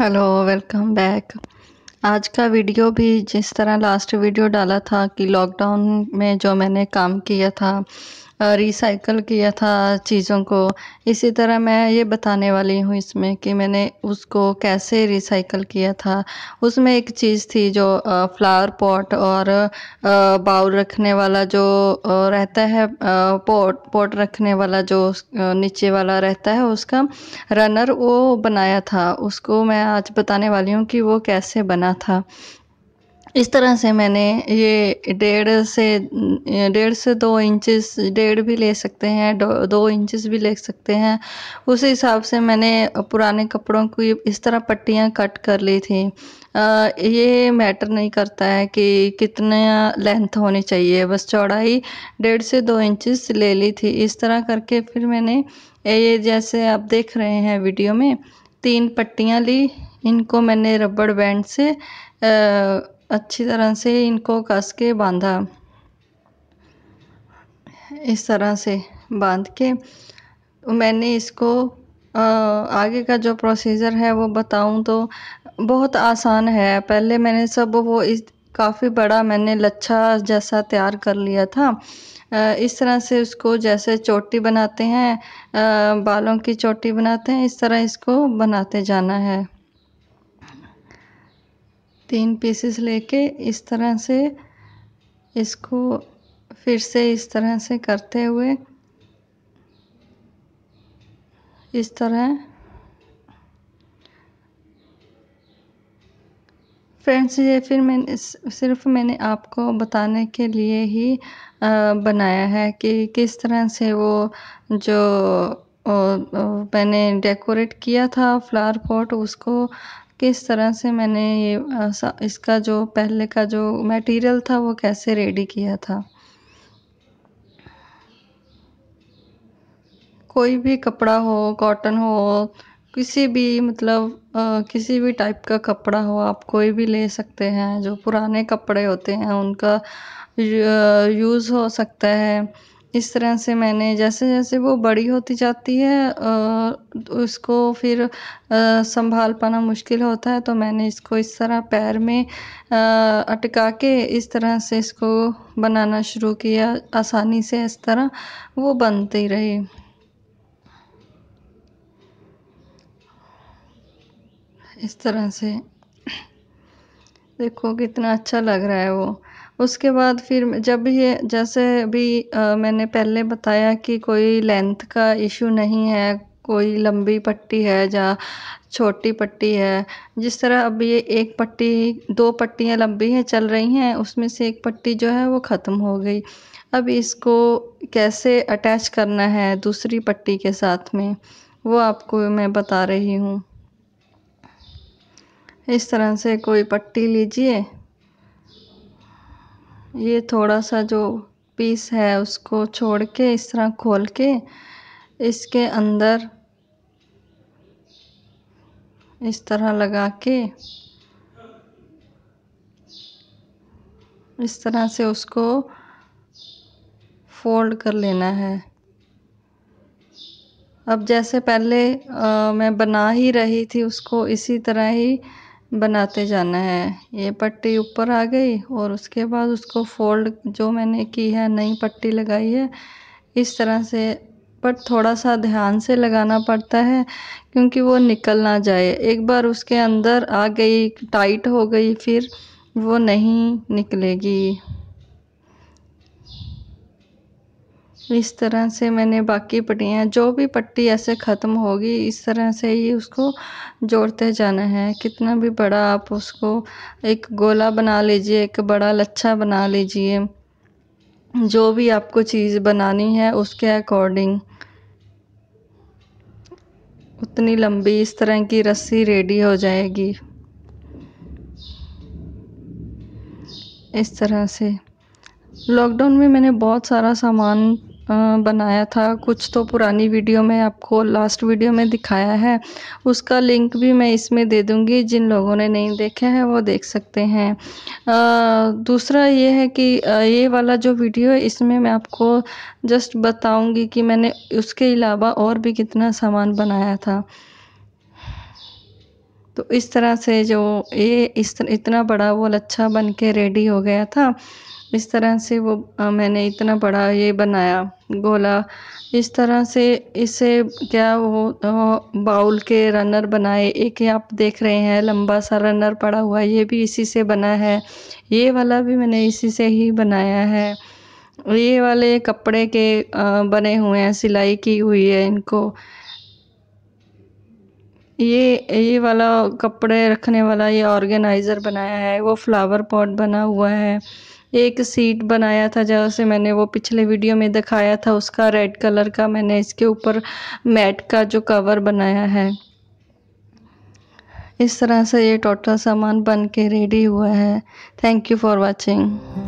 hello welcome back आज का video भी जिस तरह लास्ट वीडियो डाला था कि लॉकडाउन में जो मैंने काम किया था रिसाइकल किया था चीज़ों को इसी तरह मैं ये बताने वाली हूँ इसमें कि मैंने उसको कैसे रिसाइकल किया था उसमें एक चीज़ थी जो फ्लावर पॉट और बाउल रखने वाला जो रहता है पॉट पॉट रखने वाला जो नीचे वाला रहता है उसका रनर वो बनाया था उसको मैं आज बताने वाली हूँ कि वो कैसे बना था इस तरह से मैंने ये डेढ़ से डेढ़ से दो इंचेस डेढ़ भी ले सकते हैं दो इंचेस भी ले सकते हैं उस हिसाब से मैंने पुराने कपड़ों की इस तरह पट्टियाँ कट कर ली थी ये मैटर नहीं करता है कि कितने लेंथ होनी चाहिए बस चौड़ाई डेढ़ से दो इंचेस ले ली थी इस तरह करके फिर मैंने ये जैसे आप देख रहे हैं वीडियो में तीन पट्टियाँ ली इनको मैंने रबड़ बैंड से आ, अच्छी तरह से इनको कस के बांधा इस तरह से बांध के मैंने इसको आगे का जो प्रोसीजर है वो बताऊं तो बहुत आसान है पहले मैंने सब वो इस काफ़ी बड़ा मैंने लच्छा जैसा तैयार कर लिया था इस तरह से उसको जैसे चोटी बनाते हैं बालों की चोटी बनाते हैं इस तरह इसको बनाते जाना है तीन पीसेस लेके इस तरह से इसको फिर से इस तरह से करते हुए इस तरह फ्रेंड्स ये फिर मैंने सिर्फ मैंने आपको बताने के लिए ही बनाया है कि किस तरह से वो जो मैंने डेकोरेट किया था फ्लावर पॉट उसको किस तरह से मैंने ये इसका जो पहले का जो मटेरियल था वो कैसे रेडी किया था कोई भी कपड़ा हो कॉटन हो किसी भी मतलब आ, किसी भी टाइप का कपड़ा हो आप कोई भी ले सकते हैं जो पुराने कपड़े होते हैं उनका यूज़ हो सकता है इस तरह से मैंने जैसे जैसे वो बड़ी होती जाती है उसको फिर संभाल पाना मुश्किल होता है तो मैंने इसको इस तरह पैर में अटका के इस तरह से इसको बनाना शुरू किया आसानी से इस तरह वो बनती रही इस तरह से देखो कितना अच्छा लग रहा है वो उसके बाद फिर जब ये जैसे अभी मैंने पहले बताया कि कोई लेंथ का इशू नहीं है कोई लंबी पट्टी है या छोटी पट्टी है जिस तरह अब ये एक पट्टी दो पट्टियाँ लंबी हैं चल रही हैं उसमें से एक पट्टी जो है वो ख़त्म हो गई अब इसको कैसे अटैच करना है दूसरी पट्टी के साथ में वो आपको मैं बता रही हूँ इस तरह से कोई पट्टी लीजिए ये थोड़ा सा जो पीस है उसको छोड़ के इस तरह खोल के इसके अंदर इस तरह लगा के इस तरह से उसको फोल्ड कर लेना है अब जैसे पहले आ, मैं बना ही रही थी उसको इसी तरह ही बनाते जाना है ये पट्टी ऊपर आ गई और उसके बाद उसको फोल्ड जो मैंने की है नई पट्टी लगाई है इस तरह से पर थोड़ा सा ध्यान से लगाना पड़ता है क्योंकि वो निकल ना जाए एक बार उसके अंदर आ गई टाइट हो गई फिर वो नहीं निकलेगी इस तरह से मैंने बाकी पट्टियाँ जो भी पट्टी ऐसे ख़त्म होगी इस तरह से ही उसको जोड़ते जाना है कितना भी बड़ा आप उसको एक गोला बना लीजिए एक बड़ा लच्छा बना लीजिए जो भी आपको चीज़ बनानी है उसके अकॉर्डिंग उतनी लंबी इस तरह की रस्सी रेडी हो जाएगी इस तरह से लॉकडाउन में मैंने बहुत सारा सामान बनाया था कुछ तो पुरानी वीडियो में आपको लास्ट वीडियो में दिखाया है उसका लिंक भी मैं इसमें दे दूँगी जिन लोगों ने नहीं देखा है वो देख सकते हैं दूसरा ये है कि ये वाला जो वीडियो है इसमें मैं आपको जस्ट बताऊँगी कि मैंने उसके अलावा और भी कितना सामान बनाया था तो इस तरह से जो ये इस इतना बड़ा वो लच्छा बन के रेडी हो गया था इस तरह से वो मैंने इतना बड़ा ये बनाया गोला इस तरह से इसे क्या वो बाउल के रनर बनाए एक आप देख रहे हैं लंबा सा रनर पड़ा हुआ ये भी इसी से बना है ये वाला भी मैंने इसी से ही बनाया है ये वाले कपड़े के बने हुए हैं सिलाई की हुई है इनको ये ये वाला कपड़े रखने वाला ये ऑर्गेनाइजर बनाया है वो फ्लावर पॉट बना हुआ है एक सीट बनाया था जहाँ से मैंने वो पिछले वीडियो में दिखाया था उसका रेड कलर का मैंने इसके ऊपर मैट का जो कवर बनाया है इस तरह से ये टोटल सामान बन के रेडी हुआ है थैंक यू फॉर वाचिंग